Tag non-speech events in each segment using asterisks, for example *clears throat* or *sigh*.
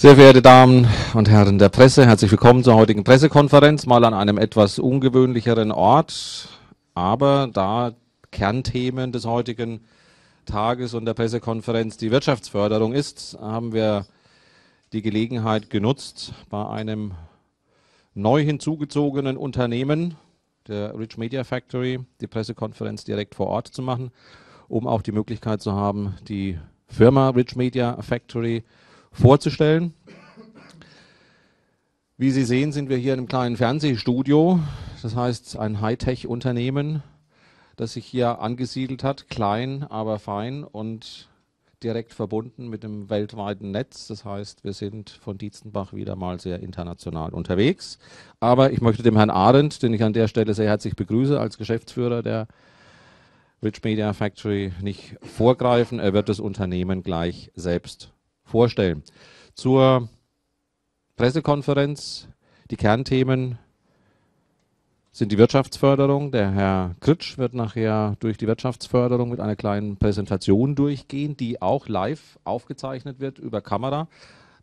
Sehr verehrte Damen und Herren der Presse, herzlich willkommen zur heutigen Pressekonferenz, mal an einem etwas ungewöhnlicheren Ort, aber da Kernthemen des heutigen Tages und der Pressekonferenz die Wirtschaftsförderung ist, haben wir die Gelegenheit genutzt, bei einem neu hinzugezogenen Unternehmen, der Rich Media Factory, die Pressekonferenz direkt vor Ort zu machen, um auch die Möglichkeit zu haben, die Firma Rich Media Factory zu vorzustellen. Wie Sie sehen, sind wir hier in einem kleinen Fernsehstudio, das heißt ein Hightech-Unternehmen, das sich hier angesiedelt hat, klein, aber fein und direkt verbunden mit dem weltweiten Netz. Das heißt, wir sind von Dietzenbach wieder mal sehr international unterwegs. Aber ich möchte dem Herrn Arendt, den ich an der Stelle sehr herzlich begrüße, als Geschäftsführer der Rich Media Factory nicht vorgreifen. Er wird das Unternehmen gleich selbst vorstellen. Zur Pressekonferenz, die Kernthemen sind die Wirtschaftsförderung. Der Herr Kritsch wird nachher durch die Wirtschaftsförderung mit einer kleinen Präsentation durchgehen, die auch live aufgezeichnet wird über Kamera.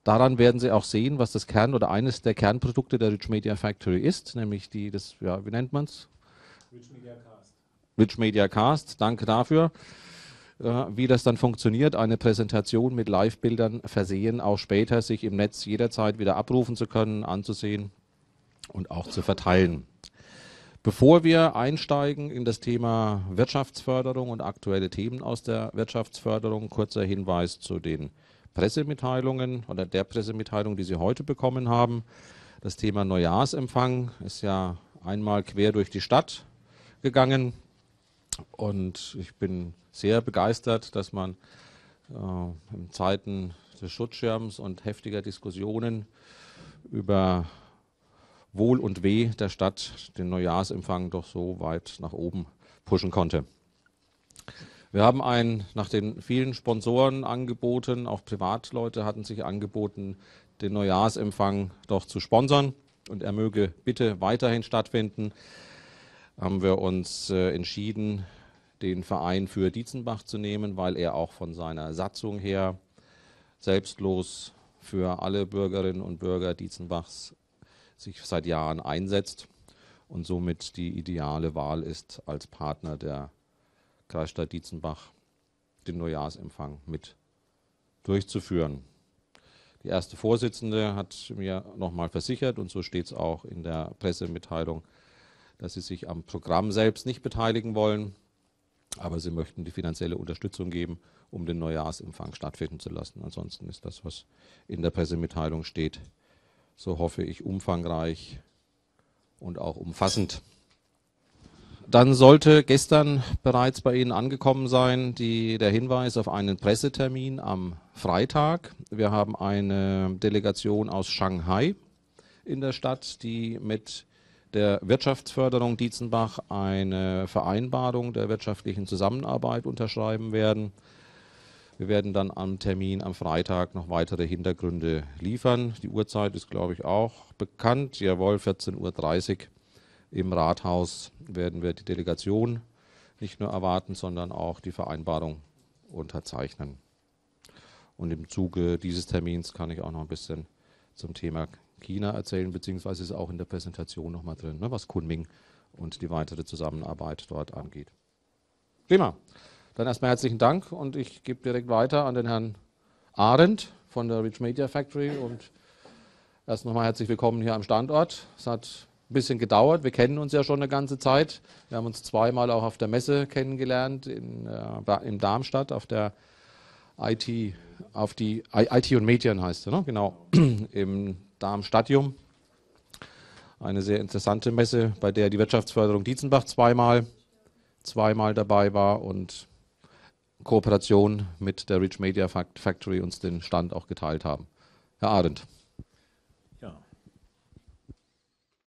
Daran werden Sie auch sehen, was das Kern oder eines der Kernprodukte der Rich Media Factory ist, nämlich die, das, ja, wie nennt man es? Rich Media Cast. Rich Media Cast, danke dafür. Äh, wie das dann funktioniert, eine Präsentation mit Live-Bildern versehen, auch später sich im Netz jederzeit wieder abrufen zu können, anzusehen und auch zu verteilen. Bevor wir einsteigen in das Thema Wirtschaftsförderung und aktuelle Themen aus der Wirtschaftsförderung, kurzer Hinweis zu den Pressemitteilungen oder der Pressemitteilung, die Sie heute bekommen haben. Das Thema Neujahrsempfang ist ja einmal quer durch die Stadt gegangen. Und ich bin sehr begeistert, dass man äh, in Zeiten des Schutzschirms und heftiger Diskussionen über Wohl und Weh der Stadt den Neujahrsempfang doch so weit nach oben pushen konnte. Wir haben einen nach den vielen Sponsoren angeboten, auch Privatleute hatten sich angeboten, den Neujahrsempfang doch zu sponsern und er möge bitte weiterhin stattfinden haben wir uns äh, entschieden, den Verein für Dietzenbach zu nehmen, weil er auch von seiner Satzung her selbstlos für alle Bürgerinnen und Bürger Dietzenbachs sich seit Jahren einsetzt und somit die ideale Wahl ist, als Partner der Kreisstadt Dietzenbach den Neujahrsempfang mit durchzuführen. Die erste Vorsitzende hat mir nochmal versichert, und so steht es auch in der Pressemitteilung, dass sie sich am Programm selbst nicht beteiligen wollen, aber sie möchten die finanzielle Unterstützung geben, um den Neujahrsempfang stattfinden zu lassen. Ansonsten ist das, was in der Pressemitteilung steht, so hoffe ich, umfangreich und auch umfassend. Dann sollte gestern bereits bei Ihnen angekommen sein die, der Hinweis auf einen Pressetermin am Freitag. Wir haben eine Delegation aus Shanghai in der Stadt, die mit der Wirtschaftsförderung Dietzenbach eine Vereinbarung der wirtschaftlichen Zusammenarbeit unterschreiben werden. Wir werden dann am Termin am Freitag noch weitere Hintergründe liefern. Die Uhrzeit ist, glaube ich, auch bekannt. Jawohl, 14.30 Uhr im Rathaus werden wir die Delegation nicht nur erwarten, sondern auch die Vereinbarung unterzeichnen. Und im Zuge dieses Termins kann ich auch noch ein bisschen zum Thema China erzählen, beziehungsweise ist auch in der Präsentation nochmal drin, ne, was Kunming und die weitere Zusammenarbeit dort angeht. Prima. Dann erstmal herzlichen Dank und ich gebe direkt weiter an den Herrn Arendt von der Rich Media Factory und erst nochmal herzlich willkommen hier am Standort. Es hat ein bisschen gedauert. Wir kennen uns ja schon eine ganze Zeit. Wir haben uns zweimal auch auf der Messe kennengelernt in, äh, in Darmstadt auf der IT auf die IT und Medien heißt er, ne? genau, *clears throat* im Darmstadium. Eine sehr interessante Messe, bei der die Wirtschaftsförderung Dietzenbach zweimal, zweimal dabei war und Kooperation mit der Rich Media Factory uns den Stand auch geteilt haben. Herr Arendt.